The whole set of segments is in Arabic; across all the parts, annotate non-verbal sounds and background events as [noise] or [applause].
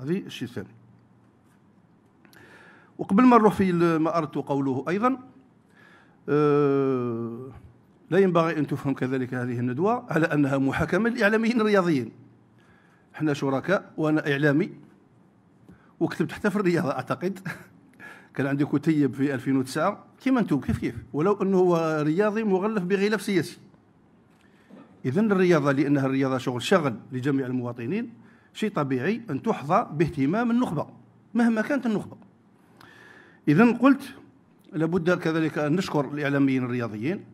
هذه الشيء الثاني وقبل ما نروح في ما أردت قوله أيضا آه، لا ينبغي أن تفهم كذلك هذه الندوة على أنها محاكمة للإعلاميين الرياضيين احنا شركاء وأنا إعلامي وكتبت حتى في الرياضة أعتقد [laughs] كان عندي كتيب في 2009 كيما انتم كيف كيف ولو انه هو رياضي مغلف بغلاف سياسي اذا الرياضه لانها الرياضه شغل شغل لجميع المواطنين شيء طبيعي أن تحظى باهتمام النخبة مهما كانت النخبة إذا قلت لابد كذلك أن نشكر الإعلاميين الرياضيين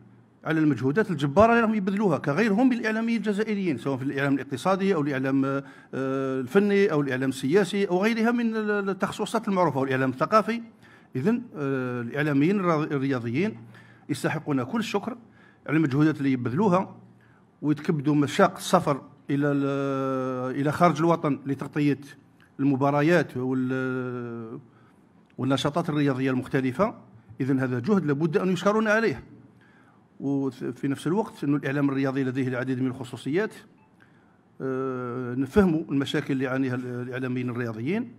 على المجهودات الجبارة اللي راهم يبذلوها كغيرهم من الإعلاميين الجزائريين سواء في الإعلام الاقتصادي أو الإعلام آه، الفني أو الإعلام السياسي أو غيرها من التخصصات المعروفة أو الإعلام الثقافي إذا آه، الإعلاميين الرياضيين يستحقون كل الشكر على المجهودات اللي يبذلوها ويتكبدوا مشاق السفر الى الى خارج الوطن لتغطيه المباريات والنشاطات الرياضيه المختلفه اذا هذا جهد لابد ان يشكرون عليه وفي نفس الوقت انه الاعلام الرياضي لديه العديد من الخصوصيات آه، نفهموا المشاكل اللي يعانيها الاعلاميين الرياضيين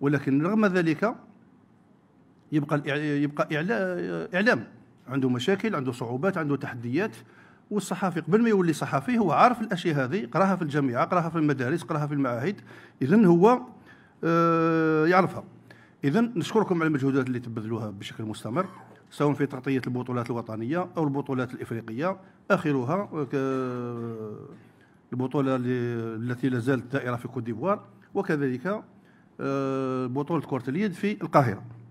ولكن رغم ذلك يبقى يبقى اعلام عنده مشاكل عنده صعوبات عنده تحديات والصحافي قبل ما يولي صحفي هو عارف الاشياء هذه قراها في الجامعه قراها في المدارس قراها في المعاهد اذا هو آه، يعرفها اذا نشكركم على المجهودات اللي تبذلوها بشكل مستمر سواء في تغطيه البطولات الوطنيه او البطولات الافريقيه اخرها آه، البطوله التي لا زالت دائره في كوت ديفوار وكذلك آه، بطوله كره اليد في القاهره